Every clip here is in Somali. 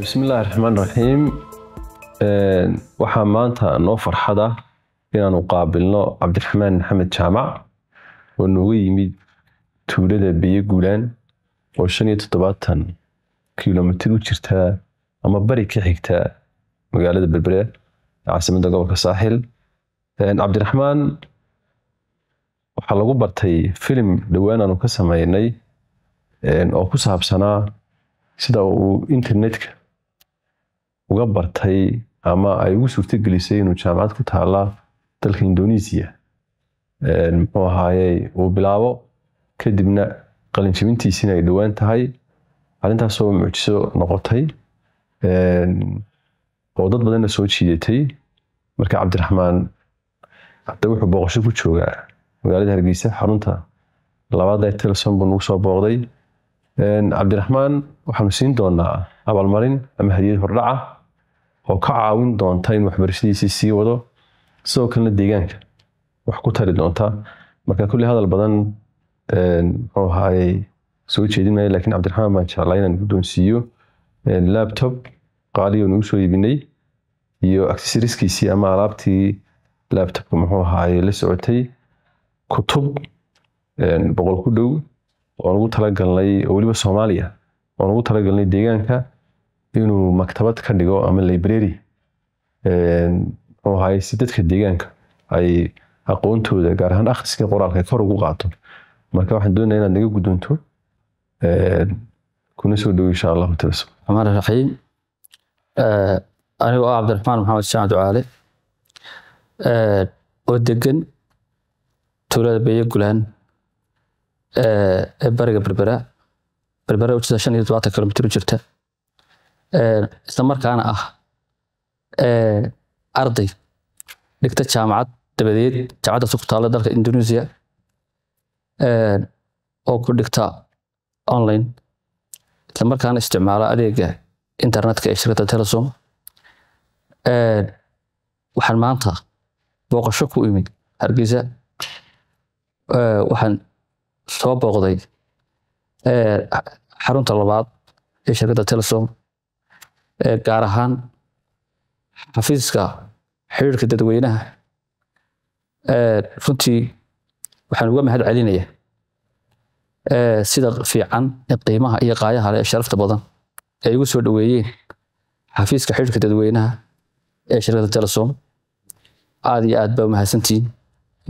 bismillahi raxmaan raxiim waxaa maanta noo farxada inaanu qaabilno cabdiraxmaan maxamed jaamac oo nooga yimid tuulada biyo guulaan oo shan iyo toddobaatan kilomitir u jirta ama bari ka xigta magaalada berbere ee caasimada gobolka saaxil cabdiraxmaan waxaa lagu bartay filim dhowaan aanu ka sameynay oo ku saabsanaa sida uu internetka uga bartay ama ay ugu suurtagelisay inuu jaamacad ku taala dalka indonesia muxuu ahaaye uu bilaabo kadibna qalinjibintiisina ay dhowaan tahay arrintaasoo mucjiso noqotay oo dad badanna soo jiidatay marka cabdiraxmaan hadda wuxuu booqasho ku joogaa magaalada hargeysa xarunta labaad ee teleson buu nagu soo booqday cabdiraxmaan waxaanu siin doonaa abaalmarin ama hadiyad hordhaca oo ka caawin doonta in waxbarashadiisii sii wado sidoo kalena deegaanka wax ku tari doonta marka kulli hadal badan muxuu ahaay soo jeedin maayo laakiin cabdiraxmaan baan jeclaa inaan guddoonsiiyo laptop qaaliyo nagu soo iibinay iyo accessoriskiisii ama alaabtii laptopka muxuu ahaaye la socotay kutub boqol ku dhow oo nagu talagalnay oo weliba soomaaliya oo nagu talagalnay deegaanka inuu maktabad ka dhigo ama library ahay si dadka deegaanka ay aqoontooda gaar ahaan akhriska qoraalka kor ugu qaato marka waxaan doonaya inaad naga gudunto kuna soo dhowo insha allahu taas raxmaan raxiim anigoo oo cabdiraxmaan maxamed shaac ducaale oo degan tuulada beeye gulaan ee bariga berbera berbera ujeeda shan iyo todobaatan kilomitir u jirta islamarkaana ah arday dhigta jaamacad dabadeed jaamacaddaasi ku taalla dalka indonesia oo ku dhigta online islamarkaana isticmaalo adeega internetka ee shirkadda telesom waxaan maanta booqasho ku imid hargeysa waxaan soo booqday xarunta labaad ee shirkadda telesom gaar ahaan xafiiska xiriirka dadweynaha runtii waxaan uga mahad celinaya sida fiican in qiimaha iyo qaayaha leh ee sharafta badan ay igu soo dhaweeyeen xafiiska xiriirka dadweynaha ee shirkadda telesom aada iyo aad baa mahadsantihiin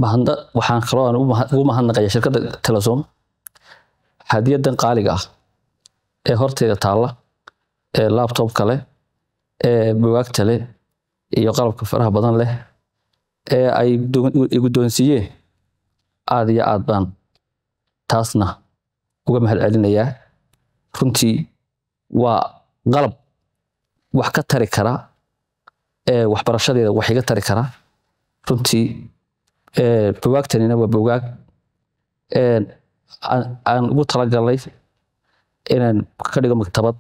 mahadna waxaan kaloo aan ugu mahadnaqaya shirkadda telesom hadiyadan qaaliga ah ee horteeda taalla laptobka leh ee bugaagta leh iyo qalabka faraha badan leh ee ay doonsiiyeen aada iyo aada baan taasna uga mahadcelinayaa runtii waa qalab wax ka tari kara waxbarashadeeda wax iga tari kara runtii bugaagtanina waa bugaag aan ugu talagalnay inaan ka dhigo maktabad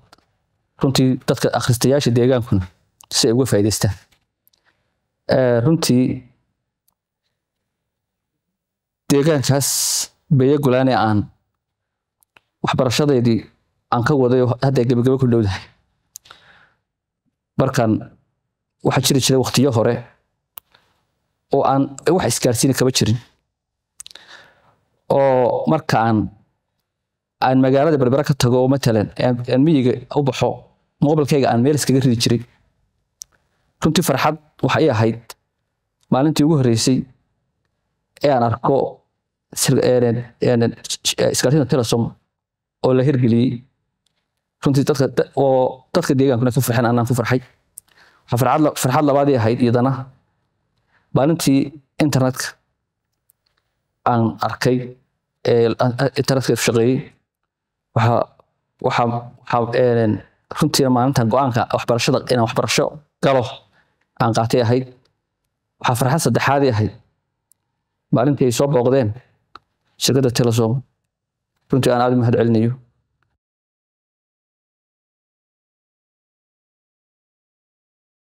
runtii dadka akhristayaasha deegaankuna si ay uga faa'idaystaan runtii deegaankaas beeyo gulaane aan waxbarashadeedii aan ka waday oo hadda gebagaba ku dhowdahay markaan waxaa jiri jiray wakhtiyo hore oo aan wax isgaarsiini kaba jirin oo markaan aan magaalada berbera ka tago oo matalan aan miyiga u baxo mobilkayga aan meel iskaga ridi jiray runtii farxad waxa i ahayd maalintii ugu horreysay ee aan arko iskaashinta telesom oo la hirgeliyey runtii oo dadka deegaankuna ka farxeen anaan ku farxay farxad labaadii ahayd iyadana maalintii internetka aan arkay internetka shaqeeyey waxaa waxaa waxaa runtiina maalintan go-aanka waxbarashada inaan waxbarasho galo aan qaatay ahayd waxaa farxad saddexaadii ahayd maalintii ay soo booqdeen shirkadda telesom runtii aan aada u mahad celinayo